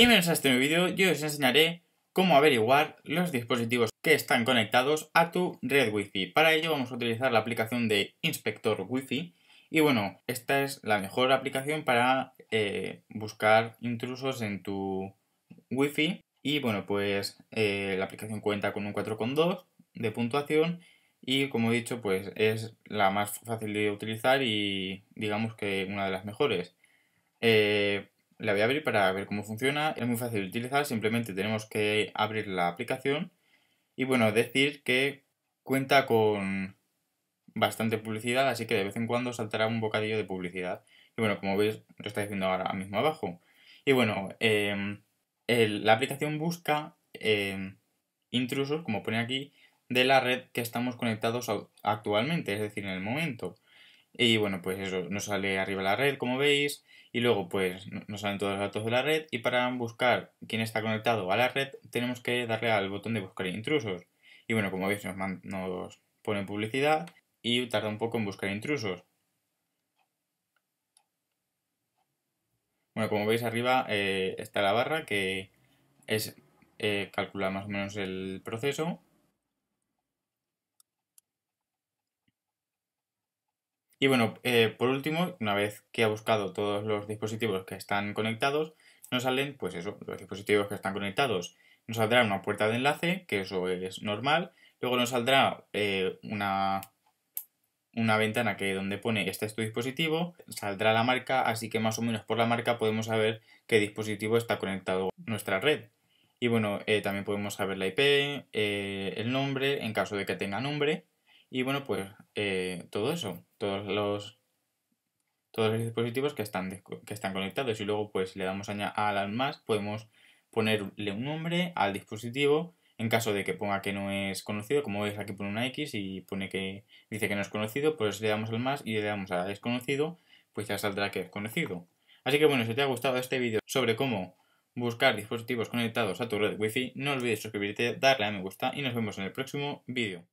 Bienvenidos a este nuevo vídeo, yo os enseñaré cómo averiguar los dispositivos que están conectados a tu red Wi-Fi. Para ello vamos a utilizar la aplicación de Inspector Wi-Fi y bueno, esta es la mejor aplicación para eh, buscar intrusos en tu Wi-Fi y bueno, pues eh, la aplicación cuenta con un 4.2 de puntuación y como he dicho, pues es la más fácil de utilizar y digamos que una de las mejores. Eh, la voy a abrir para ver cómo funciona. Es muy fácil de utilizar, simplemente tenemos que abrir la aplicación. Y bueno, decir que cuenta con bastante publicidad, así que de vez en cuando saltará un bocadillo de publicidad. Y bueno, como veis, lo está diciendo ahora mismo abajo. Y bueno, em, la aplicación busca em, intrusos, como pone aquí, de la red que estamos conectados actualmente, es decir, en el momento. Y bueno, pues eso, nos sale arriba la red, como veis. Y luego, pues, nos salen todos los datos de la red. Y para buscar quién está conectado a la red, tenemos que darle al botón de buscar intrusos. Y bueno, como veis, nos, nos pone publicidad y tarda un poco en buscar intrusos. Bueno, como veis arriba eh, está la barra que es eh, calcula más o menos el proceso Y bueno, eh, por último, una vez que ha buscado todos los dispositivos que están conectados, nos salen, pues eso, los dispositivos que están conectados. Nos saldrá una puerta de enlace, que eso es normal. Luego nos saldrá eh, una, una ventana que donde pone este es tu dispositivo, saldrá la marca, así que más o menos por la marca podemos saber qué dispositivo está conectado a nuestra red. Y bueno, eh, también podemos saber la IP, el nombre, en caso de que tenga nombre. Y bueno, pues eh, todo eso, todos los todos los dispositivos que están, que están conectados y luego pues le damos a, al más, podemos ponerle un nombre al dispositivo en caso de que ponga que no es conocido, como veis aquí pone una X y pone que dice que no es conocido, pues le damos al más y le damos a desconocido, pues ya saldrá que es conocido. Así que bueno, si te ha gustado este vídeo sobre cómo buscar dispositivos conectados a tu red Wi-Fi, no olvides suscribirte, darle a me gusta y nos vemos en el próximo vídeo.